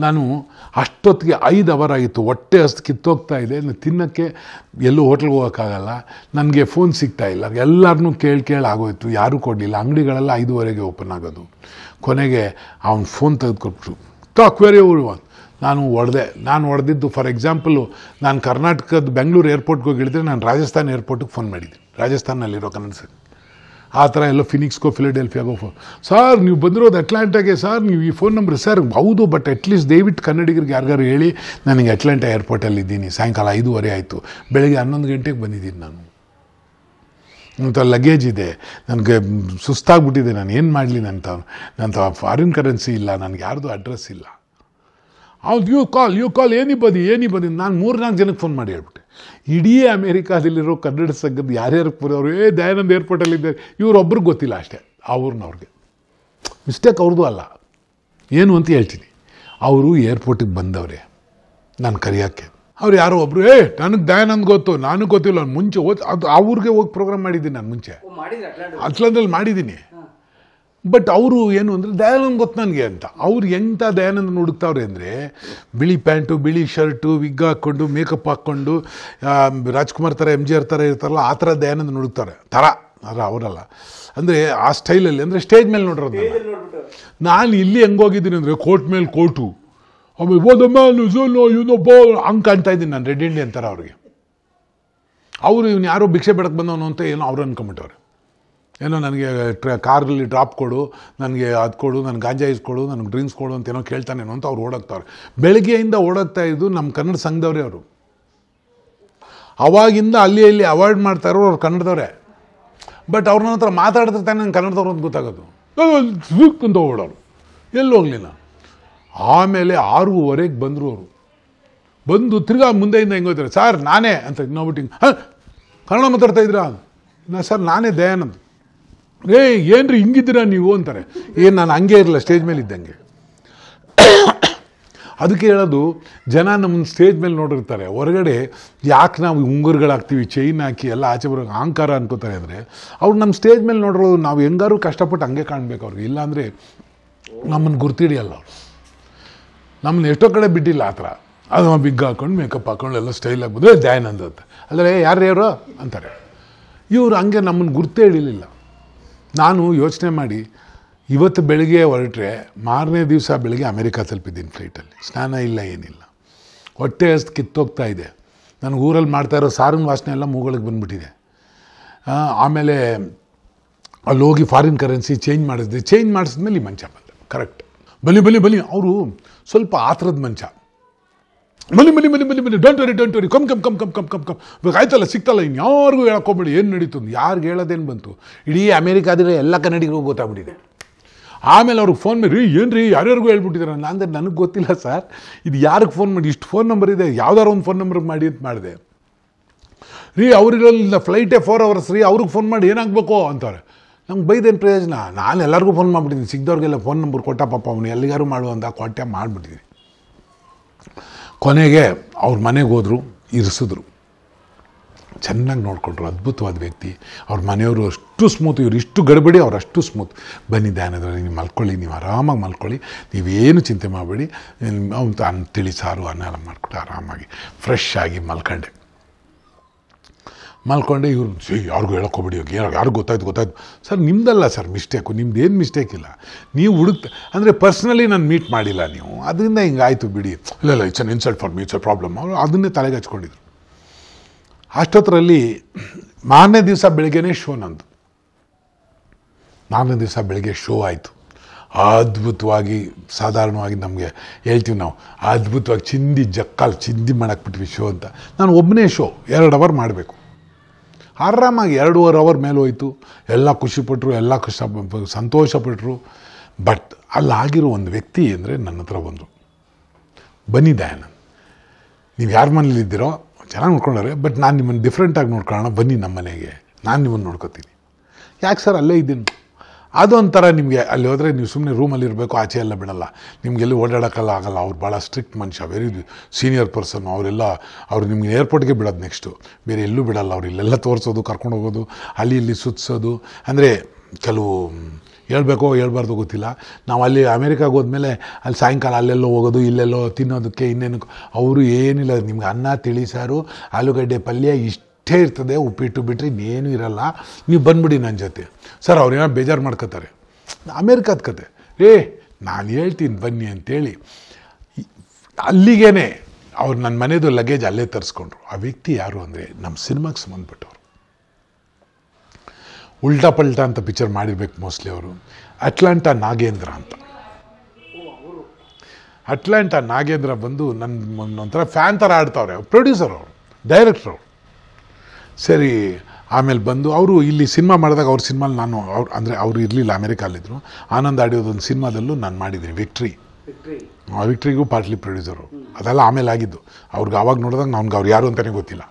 ನಾನು ಅಷ್ಟೊತ್ತಿಗೆ ಐದು ಅವರ್ ಆಗಿತ್ತು ಹೊಟ್ಟೆ ಅಷ್ಟು ಕಿತ್ತೋಗ್ತಾ ಇದೆ ನಾನು ತಿನ್ನೋಕ್ಕೆ ಎಲ್ಲೂ ಹೋಟ್ಲ್ಗೆ ಹೋಗೋಕ್ಕಾಗಲ್ಲ ನನಗೆ ಫೋನ್ ಸಿಗ್ತಾ ಇಲ್ಲ ಎಲ್ಲರನ್ನೂ ಕೇಳಿ ಕೇಳಿ ಆಗೋಯ್ತು ಯಾರೂ ಕೊಡಲಿಲ್ಲ ಅಂಗಡಿಗಳೆಲ್ಲ ಐದುವರೆಗೆ ಓಪನ್ ಆಗೋದು ಕೊನೆಗೆ ಅವ್ನು ಫೋನ್ ತೆಗೆದುಕೊಟ್ಬಿಟ್ರು ಟಾಕ್ ವೆರಿ ಓವರ್ ಒನ್ ನಾನು ಹೊಡೆದೆ ನಾನು ಹೊಡೆದಿದ್ದು ಫಾರ್ ಎಕ್ಸಾಂಪಲು ನಾನು ಕರ್ನಾಟಕದ ಬೆಂಗಳೂರು ಏರ್ಪೋರ್ಟ್ಗೆ ಹೋಗಿ ಇಳಿದ್ರೆ ನಾನು ರಾಜಸ್ಥಾನ್ ಏರ್ಪೋರ್ಟಿಗೆ ಫೋನ್ ಮಾಡಿದ್ದೀನಿ ರಾಜಸ್ಥಾನಲ್ಲಿರೋ ಕನ್ನಡ ಆ ಥರ ಎಲ್ಲ ಫಿನಿಕ್ಸ್ಗೋ ಫಿಲಡೆಲ್ಫಿಯಾಗೋ ಫೋನ್ ಸರ್ ನೀವು ಬಂದಿರೋದು ಅಟ್ಲಾಂಟಾಗೆ ಸರ್ ನೀವು ಈ ಫೋನ್ ನಂಬರ್ ಸರ್ ಹೌದು ಬಟ್ ಅಟ್ಲೀಸ್ಟ್ ದಯವಿಟ್ಟು ಕನ್ನಡಿಗರಿಗೆ ಯಾರಿಗಾರು ಹೇಳಿ ನನಗೆ ಅಟ್ಲಾಂಟಾ ಇದ್ದೀನಿ ಸಾಯಂಕಾಲ ಐದೂವರೆ ಆಯಿತು ಬೆಳಗ್ಗೆ ಹನ್ನೊಂದು ಗಂಟೆಗೆ ಬಂದಿದ್ದೀನಿ ನಾನು ಅಂತ ಲಗೇಜ್ ಇದೆ ನನಗೆ ಸುಸ್ತಾಗ್ಬಿಟ್ಟಿದೆ ನಾನು ಏನು ಮಾಡಲಿ ನನ್ನ ನಂತ ಫಾರಿನ್ ಕರೆನ್ಸಿ ಇಲ್ಲ ನನಗೆ ಯಾರ್ದು ಅಡ್ರೆಸ್ ಇಲ್ಲ ಅವ್ರು ಯು ಕಾಲ್ ಯು ಕಾಲ್ ಏನಿ ಬದಿ ಏನಿ ಬದಿ ನಾನು ಮೂರು ನಾಲ್ಕು ಜನಕ್ಕೆ ಫೋನ್ ಮಾಡಿ ಹೇಳ್ಬಿಟ್ಟೆ ಇಡೀ ಅಮೇರಿಕಾದಲ್ಲಿರೋ ಕನ್ನಡ ಸಂಘದ ಯಾರ್ಯಾರು ಅವ್ರು ಏ ದಯಾನಂದ್ ಏರ್ಪೋರ್ಟಲ್ಲಿದ್ದಾರೆ ಇವ್ರೊಬ್ರಿಗೆ ಗೊತ್ತಿಲ್ಲ ಅಷ್ಟೇ ಅವ್ರನ್ನವ್ರಿಗೆ ಮಿಸ್ಟೇಕ್ ಅವ್ರದ್ದು ಅಲ್ಲ ಏನು ಅಂತ ಹೇಳ್ತೀನಿ ಅವರು ಏರ್ಪೋರ್ಟಿಗೆ ಬಂದವ್ರೆ ನಾನು ಕರೆಯೋಕ್ಕೆ ಅವ್ರು ಯಾರೋ ಒಬ್ರು ಏ ನನಗೆ ದಯಾನಂದ್ ಗೊತ್ತು ನನಗೆ ಗೊತ್ತಿಲ್ಲ ಮುಂಚೆ ಓದ್ ಅದು ಊರಿಗೆ ಹೋಗಿ ಪ್ರೋಗ್ರಾಮ್ ಮಾಡಿದ್ದೀನಿ ನಾನು ಮುಂಚೆ ಅಟ್ಲಾಂಡಲ್ಲಿ ಮಾಡಿದ್ದೀನಿ ಬಟ್ ಅವರು ಏನು ಅಂದರೆ ದಯಾನಂದ ಗೊತ್ತು ನನಗೆ ಅಂತ ಅವ್ರು ಎಂಥ ದಯಾನಂದ ಹುಡುಕ್ತಾವ್ರೆ ಅಂದರೆ ಬಿಳಿ ಪ್ಯಾಂಟು ಬಿಳಿ ಶರ್ಟು ವಿಗ್ ಹಾಕ್ಕೊಂಡು ಮೇಕಪ್ ಹಾಕ್ಕೊಂಡು ರಾಜ್ಕುಮಾರ್ ಥರ ಎಮ್ ಜಿ ಆರ್ ಥರ ಇರ್ತಾರಲ್ಲ ಆ ಥರ ದಯಾನಂದ ಹುಡುಕ್ತಾರೆ ಥರ ಅದ್ರ ಅವರಲ್ಲ ಅಂದರೆ ಆ ಸ್ಟೈಲಲ್ಲಿ ಅಂದರೆ ಸ್ಟೇಜ್ ಮೇಲೆ ನೋಡಿರೋದು ನಾನು ಇಲ್ಲಿ ಹೋಗಿದ್ದೀನಿ ಅಂದರೆ ಕೋರ್ಟ್ ಮೇಲೆ ಕೋರ್ಟು ಆಮೇಲೆ ಓದಮ್ಮ ನೋ ಬೋ ಹಂಗೆ ಕಾಣ್ತಾ ಇದ್ದೀನಿ ನಾನು ರೆಡ್ ಇಂಡಿಯನ್ ಥರ ಅವ್ರಿಗೆ ಅವರು ಇವ್ನು ಯಾರೋ ಭಿಕ್ಷೆ ಬೆಳಕ್ಕೆ ಬಂದವನು ಅಂತ ಏನೋ ಅವ್ರು ಅನ್ಕೊಂಬಿಟ್ಟವ್ರೆ ಏನೋ ನನಗೆ ಟ್ರ ಕಾರಲ್ಲಿ ಡ್ರಾಪ್ ಕೊಡು ನನಗೆ ಅದು ಕೊಡು ನನಗೆ ಗಾಂಜಾ ಇಸ್ಕೊಡು ನನಗೆ ಡ್ರಿಂಕ್ಸ್ ಕೊಡು ಅಂತ ಏನೋ ಕೇಳ್ತಾನೇನೋ ಅಂತ ಅವ್ರು ಓಡಾಕ್ತಾವ್ರೆ ಬೆಳಗ್ಗೆಯಿಂದ ಓಡಾಕ್ತಾ ಇದ್ದು ನಮ್ಮ ಕನ್ನಡ ಸಂಘದವ್ರೆ ಅವರು ಅವಾಗಿಂದ ಅಲ್ಲಿ ಇಲ್ಲಿ ಅವಾಯ್ಡ್ ಇರೋರು ಅವ್ರು ಕನ್ನಡದವ್ರೆ ಬಟ್ ಅವ್ರನ್ನ ಹತ್ರ ಮಾತಾಡ್ತಿರ್ತಾನೆ ನಂಗೆ ಕನ್ನಡದವ್ರು ಅಂತ ಗೊತ್ತಾಗೋದು ಅಂತ ಓಡೋರು ಎಲ್ಲಿ ಹೋಗಲಿಲ್ಲ ಆಮೇಲೆ ಆರೂವರೆಗೆ ಬಂದರು ಅವರು ಬಂದು ತಿರ್ಗಾ ಮುಂದೆಯಿಂದ ಹೆಂಗೆ ಹೋಗ್ತಾರೆ ಸರ್ ನಾನೇ ಅಂತ ನೋಡ್ಬಿಟ್ಟು ಹಾಂ ಕನ್ನಡ ಮಾತಾಡ್ತಾ ಇದ್ರಾ ನಾ ಸರ್ ನಾನೇ ದಯಾನಂದ್ ಏ ಏನ್ರಿ ಹಿಂಗಿದ್ದೀರಾ ನೀವು ಅಂತಾರೆ ಏನು ನಾನು ಹಂಗೆ ಇರಲ್ಲ ಸ್ಟೇಜ್ ಮೇಲೆ ಇದ್ದಂಗೆ ಅದಕ್ಕೆ ಹೇಳೋದು ಜನ ನಮ್ಮನ್ನು ಸ್ಟೇಜ್ ಮೇಲೆ ನೋಡಿರ್ತಾರೆ ಹೊರಗಡೆ ಯಾಕೆ ನಾವು ಉಂಗುರುಗಳಾಗ್ತೀವಿ ಚೈನ್ ಹಾಕಿ ಎಲ್ಲ ಆಚೆ ಬರೋ ಅಹಂಕಾರ ಅನ್ಕೋತಾರೆ ಅಂದರೆ ಅವ್ರು ನಮ್ಮ ಸ್ಟೇಜ್ ಮೇಲೆ ನೋಡಿರೋದು ನಾವು ಹೆಂಗಾರು ಕಷ್ಟಪಟ್ಟು ಹಂಗೆ ಕಾಣಬೇಕು ಅವ್ರಿಗೆ ಇಲ್ಲಾಂದರೆ ನಮ್ಮನ್ನು ಗುರ್ತಿಡಿಯಲ್ಲ ಅವರು ನಮ್ಮನ್ನ ಎಷ್ಟೋ ಕಡೆ ಬಿಟ್ಟಿಲ್ಲ ಆ ಥರ ಅದು ಬಿಗ್ ಹಾಕೊಂಡು ಮೇಕಪ್ ಹಾಕೊಂಡು ಎಲ್ಲ ಸ್ಟೈಲ್ ಬಂದರೆ ಜಾಯ್ನ್ ಅಂತ ಅಂದರೆ ಯಾರು ಯಾರು ಅಂತಾರೆ ಇವರು ಹಂಗೆ ನಮ್ಮನ್ನು ಗುರ್ತೇ ಹಿಡಿಲಿಲ್ಲ ನಾನು ಯೋಚನೆ ಮಾಡಿ ಇವತ್ತು ಬೆಳಗ್ಗೆ ಹೊರಟ್ರೆ ಮಾರನೇ ದಿವಸ ಬೆಳಗ್ಗೆ ಅಮೆರಿಕ ತಲುಪಿದ್ದೀನಿ ಫ್ಲೈಟಲ್ಲಿ ಸ್ನಾನ ಇಲ್ಲ ಏನಿಲ್ಲ ಹೊಟ್ಟೆ ಅಷ್ಟು ಕಿತ್ತೋಗ್ತಾ ಇದೆ ನನಗೆ ಊರಲ್ಲಿ ಮಾಡ್ತಾ ಇರೋ ಸಾರಿನ ವಾಸನೆ ಎಲ್ಲ ಮೂಗಳಿಗೆ ಬಂದುಬಿಟ್ಟಿದೆ ಆಮೇಲೆ ಅಲ್ಲಿ ಹೋಗಿ ಫಾರಿನ್ ಕರೆನ್ಸಿ ಚೇಂಜ್ ಮಾಡಿಸಿದೆ ಚೇಂಜ್ ಮಾಡಿಸಿದ್ಮೇಲೆ ಈ ಮಂಚ ಬಂದ ಕರೆಕ್ಟ್ ಬಲಿ ಬಲಿ ಬಲಿ ಅವರು ಸ್ವಲ್ಪ ಆತರದ ಮಂಚ ಮಲಿ ಮಲಿ ಮಲಿ ಮಲಿ ಮಲಿ don't worry don't worry come come come come come come come ಇವಾಗ ಆಯ್ತಲ್ಲ ಸಿಕ್ತಲ್ಲ ಇನ್ನು ಯಾರಿಗೂ ಹೇಳಕ್ಕೋಗ್ಬಿಡಿ ಏನು ನಡೀತು ಯಾರಿಗೆ ಹೇಳೋದೇನು ಬಂತು ಇಡೀ ಅಮೇರಿಕಾದಿರೋ ಎಲ್ಲ ಕನ್ನಡಿಗೂ ಗೊತ್ತಾಗ್ಬಿಟ್ಟಿದೆ ಆಮೇಲೆ ಅವ್ರಿಗೆ ಫೋನ್ ಮಾಡಿ ಏನು ರೀ ಯಾರ್ಯಾರಿಗೂ ಹೇಳ್ಬಿಟ್ಟಿದ್ದಾರೆ ನಾನು ಅಂದರೆ ನನಗೆ ಗೊತ್ತಿಲ್ಲ ಸರ್ ಇದು ಯಾರಿಗೆ ಫೋನ್ ಮಾಡಿ ಇಷ್ಟು ಫೋನ್ ನಂಬರ್ ಇದೆ ಯಾವ್ದಾರು ಒಂದು ಫೋನ್ ನಂಬರ್ ಮಾಡಿ ಅಂತ ಮಾಡಿದೆ ರೀ ಅವ್ರಿರೋಲ್ಲ ಫ್ಲೈಟೇ ಫೋರ್ ಅವರ್ಸ್ ರೀ ಅವ್ರಿಗೆ ಫೋನ್ ಮಾಡಿ ಏನಾಗಬೇಕು ಅಂತಾರೆ ನಂಗೆ ಬೈದೇನು ಪ್ರಯೋಜನ ನಾನು ಎಲ್ಲರಿಗೂ ಫೋನ್ ಮಾಡಿಬಿಟ್ಟಿದ್ದೀನಿ ಸಿಗ್ದವ್ರಿಗೆಲ್ಲ ಫೋನ್ ನಂಬರ್ ಕೊಟ್ಟ ಪಾಪ ಅವನು ಎಲ್ಲಿಗಾರು ಮಾಡು ಅಂತ ಕೊಟ್ಟೆ ಮಾಡಿಬಿಟ್ಟಿದ್ದೀನಿ ಕೊನೆಗೆ ಅವ್ರ ಮನೆಗೆ ಹೋದರು ಇರಿಸಿದ್ರು ಚೆನ್ನಾಗಿ ನೋಡಿಕೊಂಡ್ರು ಅದ್ಭುತವಾದ ವ್ಯಕ್ತಿ ಅವ್ರ ಮನೆಯವರು ಅಷ್ಟು ಸ್ಮೂತ್ ಇವರು ಇಷ್ಟು ಗಡಬಡಿ ಅವ್ರು ಅಷ್ಟು ಸ್ಮೂತ್ ಬನ್ನಿ ಧ್ಯಾನದಲ್ಲಿ ನೀವು ಮಲ್ಕೊಳ್ಳಿ ನೀವು ಆರಾಮಾಗಿ ಮಲ್ಕೊಳ್ಳಿ ನೀವೇನು ಚಿಂತೆ ಮಾಡಬೇಡಿ ಅವ್ನು ತಿಳಿ ಸಾರು ಅನ್ನೆಲ್ಲ ಮಾಡಿಕೊಟ್ಟು ಆರಾಮಾಗಿ ಫ್ರೆಶ್ ಆಗಿ ಮಲ್ಕೊಂಡೆ ಮಲ್ಕೊಂಡೆ ಇವ್ರು ಸೇ ಯಾರಿಗೂ ಹೋಗಿ ಯಾರಿಗೂ ಗೊತ್ತಾಯ್ತು ಗೊತ್ತಾಯ್ತು ಸರ್ ನಿಮ್ಮದಲ್ಲ ಸರ್ ಮಿಸ್ಟೇಕು ನಿಮ್ದು ಏನು ಮಿಸ್ಟೇಕ್ ಇಲ್ಲ ನೀವು ಹುಡುಕ್ ಅಂದರೆ ಪರ್ಸ್ನಲಿ ನಾನು ಮೀಟ್ ಮಾಡಿಲ್ಲ ನೀವು ಅದರಿಂದ ಆಯಿತು ಬಿಡಿ ಇಲ್ಲ ಇಲ್ಲ it's an insult for me uh problem ಅವರು ಅದನ್ನೇ ತಲೆಗೆ ಹಚ್ಕೊಂಡಿದ್ರು ಅಷ್ಟೊತ್ತರಲ್ಲಿ ಮಾರನೇ ದಿವಸ ಬೆಳಗ್ಗೆನೇ ಶೋ ನಂದು ಮಾರನೇ ದಿವಸ ಬೆಳಗ್ಗೆ ಶೋ ಆಯಿತು ಅದ್ಭುತವಾಗಿ ಸಾಧಾರಣವಾಗಿ ನಮಗೆ ಹೇಳ್ತೀವಿ ನಾವು ಅದ್ಭುತವಾಗಿ ಚಿಂದಿ ಜಕ್ಕಾಲು ಚಿಂದಿ ಮಾಡಾಕ್ಬಿಟ್ವಿ ಶೋ ಅಂತ ನಾನು ಒಬ್ಬನೇ ಶೋ ಎರಡು ಅವರ್ ಮಾಡಬೇಕು ಆರಾಮಾಗಿ ಎರಡೂವರೆ ಅವರ್ ಮೇಲೆ ಹೋಯಿತು ಎಲ್ಲ ಖುಷಿಪಟ್ಟರು ಎಲ್ಲ ಕಷ್ಟ ಸಂತೋಷಪಟ್ಟರು ಬಟ್ ಅಲ್ಲಾಗಿರೋ ಒಂದು ವ್ಯಕ್ತಿ ಅಂದರೆ ನನ್ನ ಹತ್ರ ಬಂದರು ಬನ್ನಿ ದಯಾನಂದ್ ನೀವು ಯಾರ ಮನೇಲಿದ್ದೀರೋ ಚೆನ್ನಾಗಿ ನೋಡ್ಕೊಂಡವ್ರೆ ಬಟ್ ನಾನು ನಿಮ್ಮನ್ನು ಡಿಫ್ರೆಂಟಾಗಿ ನೋಡ್ಕೊಳ್ಳೋಣ ಬನ್ನಿ ನಮ್ಮ ಮನೆಗೆ ನಾನು ನಿಮ್ಮನ್ನು ನೋಡ್ಕೋತೀನಿ ಯಾಕೆ ಸರ್ ಅಲ್ಲೇ ಇದ್ದೀನಿ ಅದೊಂಥರ ನಿಮಗೆ ಅಲ್ಲಿ ಹೋದರೆ ನೀವು ಸುಮ್ಮನೆ ರೂಮಲ್ಲಿ ಇರಬೇಕು ಆಚೆ ಎಲ್ಲ ಬಿಡಲ್ಲ ನಿಮಗೆಲ್ಲಿ ಓಡಾಡೋಕ್ಕಲ್ಲ ಆಗಲ್ಲ ಅವ್ರು ಭಾಳ ಸ್ಟ್ರಿಕ್ಟ್ ಮನುಷ್ಯ ವೆರಿ ಸೀನಿಯರ್ ಪರ್ಸನ್ ಅವರೆಲ್ಲ ಅವ್ರು ನಿಮ್ಗೆ ಏರ್ಪೋರ್ಟ್ಗೆ ಬಿಡೋದು ನೆಕ್ಸ್ಟು ಬೇರೆ ಎಲ್ಲೂ ಬಿಡಲ್ಲ ಅವ್ರು ಇಲ್ಲೆಲ್ಲ ತೋರಿಸೋದು ಕರ್ಕೊಂಡು ಹೋಗೋದು ಅಲ್ಲಿ ಇಲ್ಲಿ ಸುತ್ತಿಸೋದು ಅಂದರೆ ಕೆಲವು ಹೇಳ್ಬೇಕೋ ಹೇಳ್ಬಾರ್ದು ಗೊತ್ತಿಲ್ಲ ನಾವು ಅಲ್ಲಿ ಅಮೇರಿಕಾಗೆ ಹೋದ್ಮೇಲೆ ಅಲ್ಲಿ ಸಾಯಂಕಾಲ ಅಲ್ಲೆಲ್ಲೋ ಹೋಗೋದು ಇಲ್ಲೆಲ್ಲೋ ತಿನ್ನೋದಕ್ಕೆ ಇನ್ನೇನು ಅವರು ಏನಿಲ್ಲ ನಿಮ್ಗೆ ಅನ್ನ ತಿಳಿಸಾರು ಆಲೂಗಡ್ಡೆ ಪಲ್ಯ ಇಷ್ಟು ಇಷ್ಟೇ ಇರ್ತದೆ ಉಪ್ಪಿಟ್ಟು ಬಿಟ್ಟರೆ ಇನ್ನೇನು ಇರಲ್ಲ ನೀವು ಬಂದ್ಬಿಡಿ ನನ್ನ ಜೊತೆ ಸರ್ ಅವ್ರು ಏನೋ ಬೇಜಾರು ಮಾಡ್ಕೋತಾರೆ ಅಮೇರಿಕಾದ ಕತೆ ಏ ನಾನು ಹೇಳ್ತೀನಿ ಬನ್ನಿ ಅಂತೇಳಿ ಅಲ್ಲಿಗೇನೆ ಅವ್ರು ನನ್ನ ಮನೆಯದು ಲಗೇಜ್ ಅಲ್ಲೇ ತರಿಸ್ಕೊಂಡ್ರು ಆ ವ್ಯಕ್ತಿ ಯಾರು ಅಂದರೆ ನಮ್ಮ ಸಿನಿಮಾಗೆ ಸಂಬಂಧಪಟ್ಟವ್ರು ಉಲ್ಟಾ ಪಲ್ಟಾ ಅಂತ ಪಿಕ್ಚರ್ ಮಾಡಿರ್ಬೇಕು ಮೋಸ್ಟ್ಲಿ ಅವರು ಅಟ್ಲಾಂಟಾ ನಾಗೇಂದ್ರ ಅಂತ ಅಟ್ಲಾಂಟಾ ನಾಗೇಂದ್ರ ಬಂದು ನನ್ನ ಒಂಥರ ಫ್ಯಾನ್ ಥರ ಆಡ್ತಾವ್ರೆ ಪ್ರೊಡ್ಯೂಸರ್ ಅವರು ಡೈರೆಕ್ಟ್ರ್ ಅವರು ಸರಿ ಆಮೇಲೆ ಬಂದು ಅವರು ಇಲ್ಲಿ ಸಿನಿಮಾ ಮಾಡಿದಾಗ ಅವ್ರ ಸಿನಿಮಾಲಿ ನಾನು ಅವ್ರು ಅಂದರೆ ಅವರು ಇರಲಿಲ್ಲ ಅಮೇರಿಕಾಲಿದ್ರು ಆನಂದ್ ಆಡಿಯೋದೊಂದು ಸಿನಿಮಾದಲ್ಲೂ ನಾನು ಮಾಡಿದ್ದೀನಿ ವಿಕ್ಟ್ರಿ ವಿಕ್ಟ್ರಿಗೂ ಪಾರ್ಟ್ಲಿ ಪ್ರೊಡ್ಯೂಸರು ಅದೆಲ್ಲ ಆಮೇಲೆ ಆಗಿದ್ದು ಅವ್ರಿಗೆ ಆವಾಗ ನೋಡಿದಾಗ ನನ್ಗೆ ಅವ್ರು ಯಾರು ಅಂತಲೇ ಗೊತ್ತಿಲ್ಲ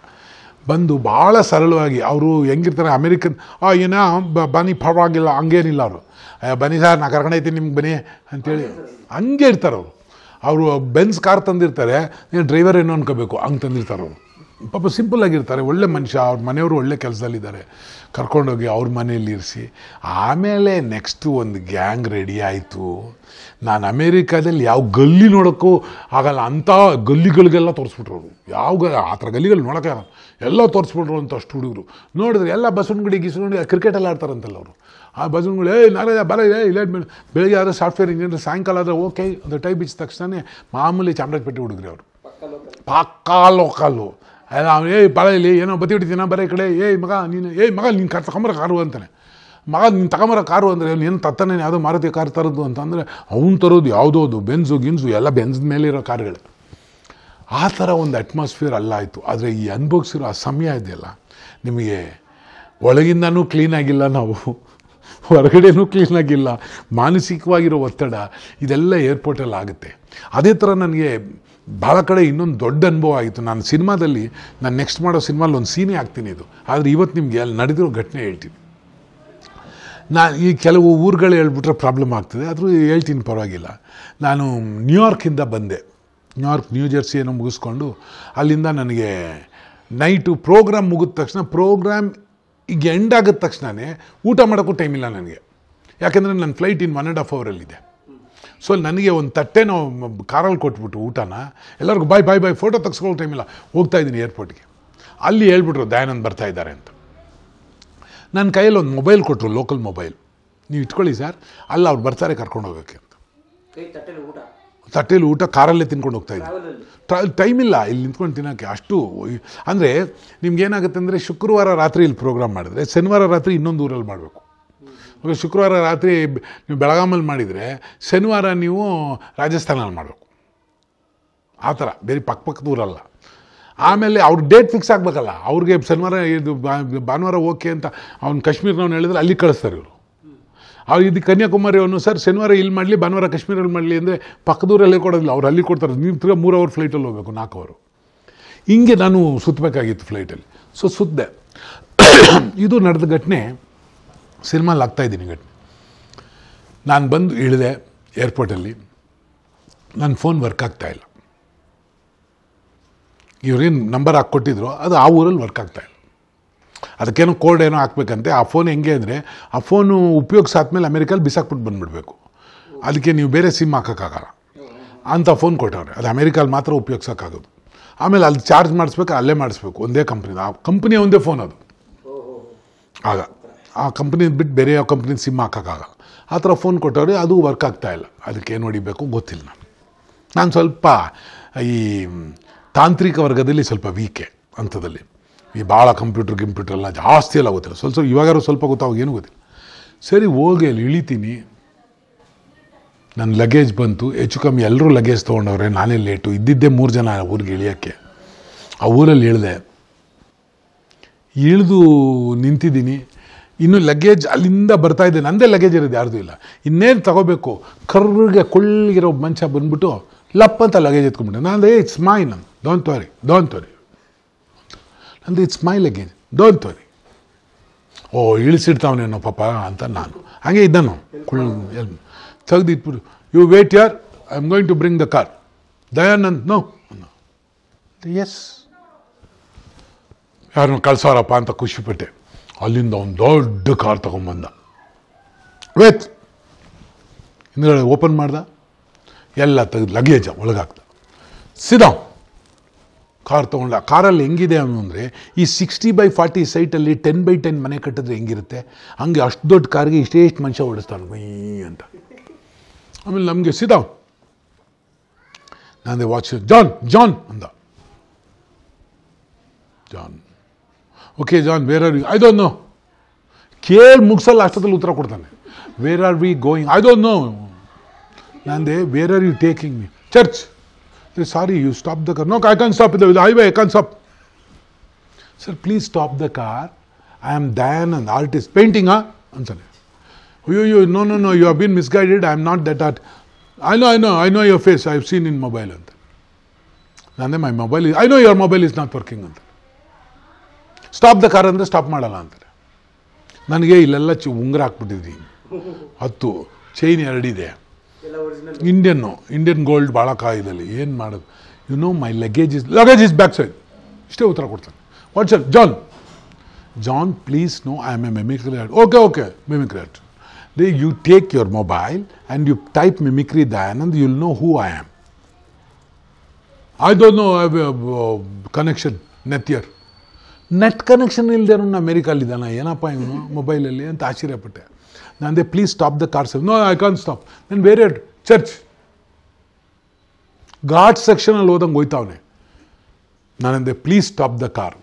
ಬಂದು ಭಾಳ ಸರಳವಾಗಿ ಅವರು ಹೆಂಗಿರ್ತಾರೆ ಅಮೇರಿಕನ್ ಆ ಏನೋ ಬನ್ನಿ ಪರವಾಗಿಲ್ಲ ಹಂಗೇನಿಲ್ಲ ಅವರು ಬನ್ನಿ ಸರ್ ನಾನು ಕರ್ಕೊಂಡು ಐತೀನಿ ನಿಮ್ಗೆ ಬನ್ನಿ ಅಂತೇಳಿ ಹಂಗೆ ಇರ್ತಾರೆ ಅವರು ಅವರು ಬೆನ್ಸ್ ಕಾರ್ ತಂದಿರ್ತಾರೆ ಡ್ರೈವರ್ ಏನೋ ಅನ್ಕೋಬೇಕು ಹಂಗೆ ತಂದಿರ್ತಾರೆ ಅವರು ಪಾಪ ಸಿಂಪಲ್ ಆಗಿರ್ತಾರೆ ಒಳ್ಳೆ ಮನುಷ್ಯ ಅವ್ರ ಮನೆಯವರು ಒಳ್ಳೆ ಕೆಲಸದಲ್ಲಿದ್ದಾರೆ ಕರ್ಕೊಂಡೋಗಿ ಅವ್ರ ಮನೆಯಲ್ಲಿ ಇರಿಸಿ ಆಮೇಲೆ ನೆಕ್ಸ್ಟು ಒಂದು ಗ್ಯಾಂಗ್ ರೆಡಿ ಆಯಿತು ನಾನು ಅಮೇರಿಕಾದಲ್ಲಿ ಯಾವ ಗಲ್ಲಿ ನೋಡೋಕ್ಕೂ ಆಗಲ್ಲ ಅಂಥ ಗಲ್ಲಿಗಳಿಗೆಲ್ಲ ತೋರಿಸ್ಬಿಟ್ರು ಅವರು ಯಾವ ಗ ಆ ಥರ ಗಲ್ಲಿಗಳು ನೋಡೋಕ್ಕೆ ಎಲ್ಲ ತೋರಿಸ್ಬಿಟ್ರು ಅಂತ ಅಷ್ಟು ಹುಡುಗರು ನೋಡಿದ್ರೆ ಎಲ್ಲ ಬಸವನಗುಡಿ ಗಿಸವನಗುಡಿ ಕ್ರಿಕೆಟಲ್ಲಿ ಆಡ್ತಾರಂತಲ್ಲ ಅವರು ಆ ಬಸವನಗುಡಿ ಏಯ್ ನಾಳೆ ಬರ ಏ ಇಲ್ಲೇ ಮೇಲೆ ಬೆಳಗ್ಗೆ ಆದರೆ ಸಾಫ್ಟ್ವೇರ್ ಇಂಜಿನಿಯರ್ ಸಾಯಂಕಾಲ ಆದರೆ ಓಕೆ ಅದು ಟೈ ಇಚ್ಚಿದ ತಕ್ಷಣ ಮಾಮೂಲಿ ಚಾಮರಾಜಪೇಟೆ ಹುಡುಗ್ರಿ ಅವರು ಪಾಕ ಲೋಕಲು ಅಲ್ಲ ಅವ್ನು ಏಯ್ ಪಾಳ ಇಲ್ಲಿ ಏನೋ ಬತ್ತಿ ಹಿಡಿತೀನ ಬರೀ ಕಡೆ ಏಯ್ ಮಗ ನೀನು ಏಯ್ ಮಗ ನೀನು ಕರ್ ತಗೊಂಬರೋ ಕಾರು ಅಂತಾನೆ ಮಗ ನೀನು ತಗೊಂಬರೋ ಕಾರು ಅಂದರೆ ಏನು ತತ್ತಾನೆ ಯಾವುದೋ ಮಾರುತಿ ಕಾರ್ ತರೋದು ಅಂತಂದರೆ ಅವ್ನು ತರೋದು ಯಾವುದೋ ಅದು ಬೆನ್ಸು ಗಿನ್ಸು ಎಲ್ಲ ಬೆನ್ಸ್ದ ಮೇಲೆ ಇರೋ ಕಾರ್ಗಳು ಆ ಥರ ಒಂದು ಅಟ್ಮಾಸ್ಫಿಯರ್ ಅಲ್ಲ ಆಯಿತು ಆದರೆ ಈ ಅನುಭವಿಸಿರೋ ಆ ಸಮಯ ಇದೆಯಲ್ಲ ನಿಮಗೆ ಒಳಗಿಂದನೂ ಕ್ಲೀನಾಗಿಲ್ಲ ನಾವು ಹೊರಗಡೆನೂ ಕ್ಲೀನಾಗಿಲ್ಲ ಮಾನಸಿಕವಾಗಿರೋ ಒತ್ತಡ ಇದೆಲ್ಲ ಏರ್ಪೋರ್ಟಲ್ಲಿ ಆಗುತ್ತೆ ಅದೇ ಥರ ನನಗೆ ಭಾಳ ಕಡೆ ಇನ್ನೊಂದು ದೊಡ್ಡ ಅನುಭವ ಆಯಿತು ನಾನು ಸಿನಿಮಾದಲ್ಲಿ ನಾನು ನೆಕ್ಸ್ಟ್ ಮಾಡೋ ಸಿನಿಮಾಲ್ಲಿ ಒಂದು ಸೀನೇ ಆಗ್ತೀನಿ ಇದು ಆದರೆ ಇವತ್ತು ನಿಮಗೆ ಅಲ್ಲಿ ನಡೆದಿರೋ ಘಟನೆ ಹೇಳ್ತೀನಿ ನಾನು ಈ ಕೆಲವು ಊರುಗಳು ಹೇಳ್ಬಿಟ್ರೆ ಪ್ರಾಬ್ಲಮ್ ಆಗ್ತದೆ ಆದರೂ ಹೇಳ್ತೀನಿ ಪರವಾಗಿಲ್ಲ ನಾನು ನ್ಯೂಯಾರ್ಕಿಂದ ಬಂದೆ ನ್ಯೂಯಾರ್ಕ್ ನ್ಯೂ ಜರ್ಸಿಯನ್ನು ಮುಗಿಸ್ಕೊಂಡು ಅಲ್ಲಿಂದ ನನಗೆ ನೈಟು ಪ್ರೋಗ್ರಾಮ್ ಮುಗಿದ ತಕ್ಷಣ ಪ್ರೋಗ್ರಾಮ್ ಈಗ ಎಂಡ್ ಆಗಿದ ತಕ್ಷಣವೇ ಊಟ ಮಾಡೋಕ್ಕೂ ಟೈಮ್ ಇಲ್ಲ ನನಗೆ ಯಾಕೆಂದರೆ ನನ್ನ flight in one and half ಅವರಲ್ಲಿದೆ ಸೊ ನನಗೆ ಒಂದು ತಟ್ಟೆನೋ ಕಾರಲ್ಲಿ ಕೊಟ್ಬಿಟ್ಟು ಊಟನ ಎಲ್ಲರಿಗೂ ಬಾಯ್ ಬಾಯ್ ಬಾಯ್ ಫೋಟೋ ತೆಗೆಸ್ಕೊಳ್ಳೋ ಇಲ್ಲ ಹೋಗ್ತಾ ಇದ್ದೀನಿ ಏರ್ಪೋರ್ಟ್ಗೆ ಅಲ್ಲಿ ಹೇಳ್ಬಿಟ್ರು ದಯಾನಂದ್ ಬರ್ತಾ ಇದ್ದಾರೆ ಅಂತ ನನ್ನ ಕೈಯಲ್ಲಿ ಒಂದು ಮೊಬೈಲ್ ಕೊಟ್ಟರು ಲೋಕಲ್ ಮೊಬೈಲ್ ನೀವು ಇಟ್ಕೊಳ್ಳಿ ಸರ್ ಅಲ್ಲ ಅವ್ರು ಬರ್ತಾರೆ ಕರ್ಕೊಂಡು ಹೋಗೋಕ್ಕೆ ಅಂತ ತಟ್ಟೆಯಲ್ಲಿ ಊಟ ಕಾರಲ್ಲೇ ತಿನ್ಕೊಂಡು ಹೋಗ್ತಾ ಇದ್ದೆ ಟೈಮ್ ಇಲ್ಲ ಇಲ್ಲಿ ನಿಂತ್ಕೊಂಡು ತಿನ್ನೋಕ್ಕೆ ಅಷ್ಟು ಅಂದರೆ ಏನಾಗುತ್ತೆ ಅಂದರೆ ಶುಕ್ರವಾರ ರಾತ್ರಿ ಇಲ್ಲಿ ಪ್ರೋಗ್ರಾಮ್ ಮಾಡಿದ್ರೆ ಶನಿವಾರ ರಾತ್ರಿ ಇನ್ನೊಂದು ಊರಲ್ಲಿ ಮಾಡಬೇಕು ಶುಕ್ರವಾರ ರಾತ್ರಿ ನೀವು ಬೆಳಗಾಮಲ್ಲಿ ಮಾಡಿದರೆ ಶನಿವಾರ ನೀವು ರಾಜಸ್ಥಾನಲ್ಲಿ ಮಾಡಬೇಕು ಆ ಥರ ಬೇರೆ ಪಕ್ಕ ಪಕ್ಕದ ಊರಲ್ಲ ಆಮೇಲೆ ಅವ್ರ ಡೇಟ್ ಫಿಕ್ಸ್ ಆಗಬೇಕಲ್ಲ ಅವ್ರಿಗೆ ಶನಿವಾರ ಇದು ಭಾನುವಾರ ಓಕೆ ಅಂತ ಅವ್ನು ಕಾಶ್ಮೀರ್ನವ್ನು ಹೇಳಿದ್ರೆ ಅಲ್ಲಿ ಕಳಿಸ್ತಾರೆ ಇವರು ಅವ್ರು ಇದು ಕನ್ಯಾಕುಮಾರಿ ಅವನು ಸರ್ ಶನಿವಾರ ಇಲ್ಲಿ ಮಾಡಲಿ ಭಾನುವಾರ ಕಾಶ್ಮೀರಲ್ಲಿ ಮಾಡಲಿ ಅಂದರೆ ಪಕ್ಕದೂರಲ್ಲೇ ಕೊಡೋದಿಲ್ಲ ಅವ್ರು ಅಲ್ಲಿ ಕೊಡ್ತಾರೆ ನೀವು ತಿರ್ಗ ಮೂರು ಅವರ್ ಫ್ಲೈಟಲ್ಲಿ ಹೋಗಬೇಕು ನಾಲ್ಕು ಅವರು ಹಿಂಗೆ ನಾನು ಸುತ್ತಬೇಕಾಗಿತ್ತು ಫ್ಲೈಟಲ್ಲಿ ಸೊ ಸುತ್ತದೆ ಇದು ನಡೆದ ಘಟನೆ ಸಿನಿಮಾಲಿ ಇದ್ದೀನಿ ಘಟನೆ ನಾನು ಬಂದು ಇಳಿದೆ ಏರ್ಪೋರ್ಟಲ್ಲಿ ನನ್ನ ಫೋನ್ ವರ್ಕ್ ಆಗ್ತಾಯಿಲ್ಲ ಇವ್ರೇನು ನಂಬರ್ ಹಾಕ್ಕೊಟ್ಟಿದ್ರು ಅದು ಆ ಊರಲ್ಲಿ ವರ್ಕ್ ಆಗ್ತಾಯಿಲ್ಲ ಅದಕ್ಕೇನೋ ಕೋಲ್ಡ್ ಏನೋ ಹಾಕ್ಬೇಕಂತೆ ಆ ಫೋನ್ ಹೆಂಗೆ ಅಂದರೆ ಆ ಫೋನು ಉಪಯೋಗಿಸಾದ್ಮೇಲೆ ಅಮೇರಿಕಲ್ಲಿ ಬಿಸಾಕ್ಬಿಟ್ಟು ಬಂದುಬಿಡ್ಬೇಕು ಅದಕ್ಕೆ ನೀವು ಬೇರೆ ಸಿಮ್ ಹಾಕೋಕ್ಕಾಗಲ್ಲ ಅಂತ ಫೋನ್ ಕೊಟ್ಟವ್ರೆ ಅದು ಅಮೇರಿಕಲ್ಲಿ ಮಾತ್ರ ಉಪಯೋಗಿಸೋಕ್ಕಾಗೋದು ಆಮೇಲೆ ಅಲ್ಲಿ ಚಾರ್ಜ್ ಮಾಡಿಸ್ಬೇಕು ಅಲ್ಲೇ ಮಾಡಿಸ್ಬೇಕು ಒಂದೇ ಕಂಪ್ನಿದು ಆ ಕಂಪ್ನಿಯ ಒಂದೇ ಫೋನ್ ಅದು ಆಗ ಆ ಕಂಪ್ನಿದು ಬಿಟ್ಟು ಬೇರೆ ಯಾವ ಕಂಪ್ನಿ ಸಿಮ್ ಹಾಕೋಕ್ಕಾಗಲ್ಲ ಆ ಥರ ಫೋನ್ ಕೊಟ್ಟವ್ರೆ ಅದು ವರ್ಕ್ ಆಗ್ತಾಯಿಲ್ಲ ಏನು ಹೊಡಿಬೇಕು ಗೊತ್ತಿಲ್ಲ ನಾನು ನಾನು ಸ್ವಲ್ಪ ಈ ತಾಂತ್ರಿಕ ವರ್ಗದಲ್ಲಿ ಸ್ವಲ್ಪ ವೀಕೆ ಅಂಥದಲ್ಲಿ ಈ ಭಾಳ ಕಂಪ್ಯೂಟರ್ ಕಂಪ್ಯೂಟರ್ ಎಲ್ಲ ಜಾಸ್ತಿ ಎಲ್ಲ ಗೊತ್ತಿಲ್ಲ ಸ್ವಲ್ಪ ಸ್ವಲ್ಪ ಇವಾಗಾರು ಸ್ವಲ್ಪ ಗೊತ್ತಾಗ ಏನು ಗೊತ್ತಿಲ್ಲ ಸರಿ ಹೋಗಿ ಅಲ್ಲಿ ಇಳಿತೀನಿ ನನ್ನ ಲಗೇಜ್ ಬಂತು ಹೆಚ್ಚು ಕಮ್ಮಿ ಎಲ್ಲರೂ ಲಗೇಜ್ ತೊಗೊಂಡವ್ರೆ ನಾನೇ ಲೇಟು ಇದ್ದಿದ್ದೆ ಮೂರು ಜನ ಊರಿಗೆ ಇಳಿಯೋಕ್ಕೆ ಆ ಊರಲ್ಲಿ ಇಳಿದೆ ಇಳಿದು ನಿಂತಿದ್ದೀನಿ ಇನ್ನು ಲಗೇಜ್ ಅಲ್ಲಿಂದ ಬರ್ತಾ ಇದೆ ನಂದೇ ಲಗೇಜ್ ಇರೋದು ಯಾರ್ದು ಇಲ್ಲ ಇನ್ನೇನು ತಗೋಬೇಕು ಕರ್ಗೆ ಕುಳ್ಳಿರೋ ಮನುಷ್ಯ ಬಂದ್ಬಿಟ್ಟು ಲಪ್ ಅಂತ ಲಗೇಜ್ ಎತ್ಕೊಂಡ್ಬಿಟ್ಟೆ ನಾನು ಏ ಇಟ್ಸ್ ಮೈ ನಂದು ಡೋಂಟ್ ವರಿ ಡೋಂಟ್ ವರಿ ನಂದು it's my luggage don't worry oh ಇಳಿಸಿಡ್ತಾವನೇನೋ ಪಾಪ ಅಂತ ನಾನು ಹಾಗೆ ಇದ್ದಾನು ಕುಳ್ಳ you wait here I am going to bring the car Dayanand no yes ಯಾರನ್ನು ಕಳ್ಸೋರಪ್ಪ ಅಂತ ಖುಷಿಪಟ್ಟೆ ಅಲ್ಲಿಂದ ಒಂದು ದೊಡ್ಡ ಕಾರ್ ತಗೊಂಬಂದ ವೇತ್ ಹಿಂದ್ಗಡೆ ಓಪನ್ ಮಾಡ್ದ ಎಲ್ಲ ತೆಗೆದು ಲಗೇಜ ಒಳಗಾಗ್ತ ಸಿದಾ ಕಾರ್ ತೊಗೊಂಡ ಕಾರಲ್ಲಿ ಹೆಂಗಿದೆ ಅವನು ಅಂದರೆ ಈ ಸಿಕ್ಸ್ಟಿ ಬೈ ಫಾರ್ಟಿ ಸೈಟಲ್ಲಿ ಟೆನ್ ಬೈ ಟೆನ್ ಮನೆ ಕಟ್ಟಿದ್ರೆ ಹೆಂಗಿರುತ್ತೆ ಹಂಗೆ ಅಷ್ಟು ದೊಡ್ಡ ಕಾರ್ಗೆ ಇಷ್ಟೇಷ್ಟು ಮನುಷ್ಯ ಓಡಿಸ್ತಾನೆ ಮೈ ಅಂತ ಆಮೇಲೆ ನಮಗೆ ಸಿದಾ ನಾನೇ ವಾಚ್ ಜಾನ್ ಜಾನ್ ಅಂದ John okay John where are you I don't know ಕೇಳಿ ಮುಗಿಸಲ್ಲ ಅಷ್ಟದಲ್ಲಿ ಉತ್ತರ ಕೊಡ್ತಾನೆ where are we going I don't know ನಂದೆ where are you taking me church sorry you stop the car no I can stop ಇದು highway I can stop sir please stop the car I am Dan and artist ಪೇಂಟಿಂಗಾ ಅಂತಾನೆ ಅಯ್ಯೋ you no no no you have bean misguided I am not that art I know I know I know your face I have seen in mobile ಅಂತ ನಂದೇ my mobile I know your mobile is not working ಅಂತ stop the car ಅಂದರೆ stop ಮಾಡಲ್ಲ ಅಂತಾರೆ ನನಗೆ ಇಲ್ಲೆಲ್ಲ ಚಿ ಉಂಗುರ ಹಾಕ್ಬಿಟ್ಟಿದ್ದೀನಿ ಹತ್ತು ಚೈನ್ ಎರಡಿದೆ ಇಂಡಿಯನ್ನು ಇಂಡಿಯನ್ ಗೋಲ್ಡ್ ಭಾಳ ಕಾಯಿದಲ್ಲಿ ಏನು ಮಾಡೋದು you know my luggage is luggage is back side ಇಷ್ಟೇ ಉತ್ತರ ಕೊಡ್ತಾನೆ up John John please no I am a mimicry art okay okay mimicry art they you take your mobile and you type mimicry the Anand you'll know who I am I don't know connection neither net connection ಇಲ್ಲದೆ ಇರೋನು ಅಮೇರಿಕಲ್ಲಿದ್ದಾನ ಏನಪ್ಪ ಇವನು ಮೊಬೈಲಲ್ಲಿ ಅಂತ ಆಶ್ಚರ್ಯಪಟ್ಟೆ ನಾನಂದೆ please stop the car sir no I can't stop ನಾನು ಬೇರೆ ಚರ್ಚ್ ಘಾಟ್ ಸೆಕ್ಷನಲ್ಲಿ ಹೋದಂಗೆ ಹೋಯ್ತಾವನೆ ನಾನಂದೆ ಪ್ಲೀಸ್ ಸ್ಟಾಪ್ ದ ಕಾರ್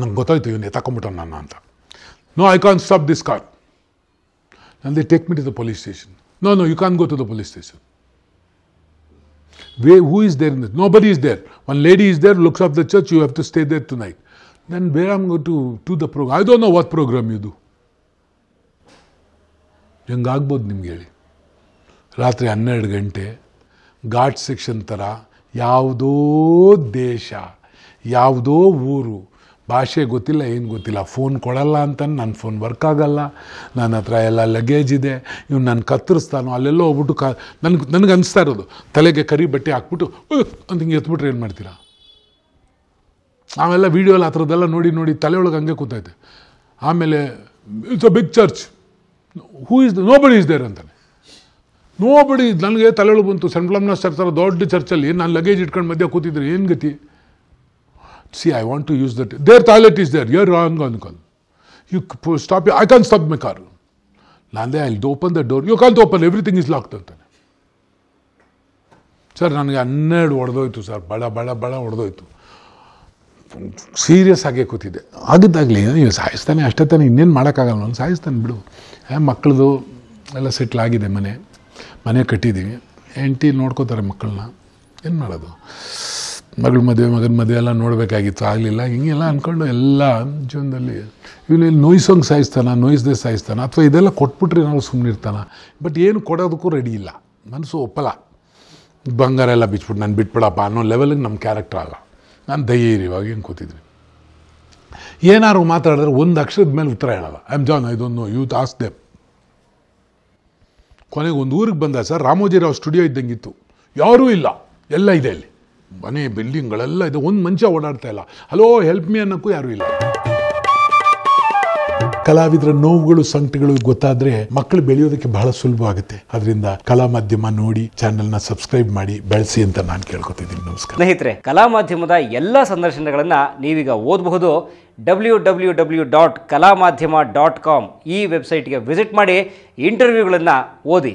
ನಂಗೆ ಗೊತ್ತಾಯ್ತು ಇವನು ಎತ್ತಾಕೊಂಬಿಟ್ಟು ನಾನು ಅಂತ no I can't stop this car ನಂದೆ take me to the police station no no you can't go to the police station is there in this no this? Is there there. Lady is there there, of the church you you to stay there tonight Then where I'm to the program the program? I don't know what program you ಹೆಂಗಾಗ್ಬೋದು ನಿಮ್ಗೆ ಹೇಳಿ ರಾತ್ರಿ ಹನ್ನೆರಡು ಗಂಟೆ ghat section ಥರ ಯಾವುದೋ ದೇಶ ಯಾವುದೋ ಊರು ಭಾಷೆ ಗೊತ್ತಿಲ್ಲ ಏನು ಗೊತ್ತಿಲ್ಲ ಫೋನ್ ಕೊಡಲ್ಲ ಅಂತ ನನ್ನ ಫೋನ್ ವರ್ಕ್ ಆಗಲ್ಲ ನನ್ನ ಹತ್ರ ಎಲ್ಲ ಲಗೇಜ್ ಇದೆ ಇವ್ನು ನಾನು ಕತ್ತರಿಸ್ತಾನೋ ಅಲ್ಲೆಲ್ಲೋ ಹೋಗ್ಬಿಟ್ಟು ಕ ನನಗೆ ನನಗೆ ಅನಿಸ್ತಾ ಇರೋದು ತಲೆಗೆ ಕರಿ ಬಟ್ಟೆ ಹಾಕ್ಬಿಟ್ಟು ಅಂತ ಹಿಂಗೆ ಎತ್ಬಿಟ್ರೆ ಏನು ಮಾಡ್ತೀರಾ ನಾವೆಲ್ಲ ಎಲ್ಲ ಆ ಥರದ್ದೆಲ್ಲ ನೋಡಿ ನೋಡಿ ತಲೆಯೊಳಗೆ ಹಂಗೆ ಕೂತೈತೆ ಆಮೇಲೆ it's a big church who is nobody is there ಅಂತಾನೆ ನೋ ಬಡಿ ನನಗೆ ತಲೆಯೊಳಗೆ ಬಂತು ಸೆಂಟ್ ಫ್ಲಮ್ನಾಸ್ ಚರ್ಚ್ ಥರ ದೊಡ್ಡ ಚರ್ಚಲ್ಲಿ ನಾನು ಲಗೇಜ್ ಇಟ್ಕೊಂಡು ಮಧ್ಯೆ ಕೂತಿದ್ರೆ ಏನು ಗತಿ see I want to use that there toilet is there your wrong uncle you stop I can stop my car ನಾನೇ I open the door you can open everything is lock ಅಂತಾನೆ sir ನನಗೆ ಹನ್ನೆರಡು ಹೊಡೆದೋಯ್ತು sir ಬಡ ಬಡ ಬಡ ಹೊಡೆದೋಯ್ತು serious ಆಗೇ ಕೂತಿದ್ದೆ ಆಗಿದ್ದಾಗಲಿ ಇವ್ ಸಾಯಿಸ್ತಾನೆ ಅಷ್ಟೇ ತಾನೆ ಇನ್ನೇನು ಮಾಡೋಕ್ಕಾಗಲ್ಲ ನಾನು ಸಾಯಿಸ್ತಾನೆ ಬಿಡು ಮಕ್ಕಳದು ಎಲ್ಲ ಸೆಟ್ಲಾಗಿದೆ ಮನೆ ಮನೆ ಕಟ್ಟಿದ್ದೀವಿ ಎಂಟಿ ನೋಡ್ಕೋತಾರೆ ಮಕ್ಕಳನ್ನ ಏನು ಮಾಡೋದು ಮಗಳ ಮದುವೆ ಮಗನ ಮದುವೆ ಎಲ್ಲ ನೋಡಬೇಕಾಗಿತ್ತು ಆಗಲಿಲ್ಲ ಹಿಂಗೆಲ್ಲ ಅಂದ್ಕೊಂಡು ಎಲ್ಲ ಜೀವನದಲ್ಲಿ ಇವನು ಇಲ್ಲಿ ನೋಯಿಸೋಂಗೆ ಸಾಯಿಸ್ತಾನ ನೋಯ್ಸ್ದೆ ಸಾಯಿಸ್ತಾನ ಅಥವಾ ಇದೆಲ್ಲ ಕೊಟ್ಬಿಟ್ರೆ ನಾವು ಸುಮ್ಮನಿರ್ತಾನೆ ಬಟ್ ಏನು ಕೊಡೋದಕ್ಕೂ ರೆಡಿ ಇಲ್ಲ ಮನಸ್ಸು ಒಪ್ಪಲ್ಲ ಬಂಗಾರ ಎಲ್ಲ ಬಿಚ್ಬಿಟ್ಟು ನಾನು ಬಿಟ್ಬಿಡಪ್ಪ ಅನ್ನೋ ಲೆವೆಲಿಗೆ ನಮ್ಮ ಕ್ಯಾರೆಕ್ಟರ್ ಆಗ ನಾನು ಧೈರ್ಯವಾಗಿ ಹಿಂಗೆ ಕೂತಿದ್ವಿ ಏನಾದ್ರು ಮಾತಾಡಿದ್ರೆ ಒಂದು ಅಕ್ಷರದ ಮೇಲೆ ಉತ್ತರ ಹೇಳಲ್ಲ ಐ ಆಮ್ ಜಾನ್ ಇದೊಂದು ಯೂತ್ ಆಸ್ ದೆಮ್ ಕೊನೆಗೆ ಒಂದು ಊರಿಗೆ ಬಂದ ಸರ್ ರಾಮೋಜಿ ರಾವ್ ಸ್ಟುಡಿಯೋ ಇದ್ದಂಗಿತ್ತು ಯಾರೂ ಇಲ್ಲ ಎಲ್ಲ ಇದೆ ಅಲ್ಲಿ ಮನೆ ಬಿಲ್ಡಿಂಗ್ಗಳೆಲ್ಲ ಇದೆ ಒಂದು ಮನುಷ್ಯ ಓಡಾಡ್ತಾ ಇಲ್ಲ ಹಲೋ ಹೆಲ್ಪ್ ಮೀ ಅನ್ನೋಕ್ಕೂ ಯಾರೂ ಇಲ್ಲ ಕಲಾವಿದರ ನೋವುಗಳು ಸಂಕಟಗಳು ಗೊತ್ತಾದ್ರೆ ಮಕ್ಕಳು ಬೆಳೆಯೋದಕ್ಕೆ ಬಹಳ ಸುಲಭ ಆಗುತ್ತೆ ಅದರಿಂದ ಕಲಾ ಮಾಧ್ಯಮ ನೋಡಿ ಚಾನೆಲ್ನ ಸಬ್ಸ್ಕ್ರೈಬ್ ಮಾಡಿ ಬೆಳೆಸಿ ಅಂತ ನಾನು ಕೇಳ್ಕೊತಿದ್ದೀನಿ ನಮಸ್ಕಾರ ಸ್ನೇಹಿತರೆ ಕಲಾ ಮಾಧ್ಯಮದ ಎಲ್ಲ ಸಂದರ್ಶನಗಳನ್ನು ನೀವೀಗ ಓದಬಹುದು ಡಬ್ಲ್ಯೂ ಡಬ್ಲ್ಯೂ ಡಬ್ಲ್ಯೂ ಡಾಟ್ ಕಲಾ ಮಾಧ್ಯಮ ಡಾಟ್ ಕಾಮ್ ಈ ವೆಬ್ಸೈಟ್ಗೆ ವಿಸಿಟ್ ಮಾಡಿ ಇಂಟರ್ವ್ಯೂಗಳನ್ನು ಓದಿ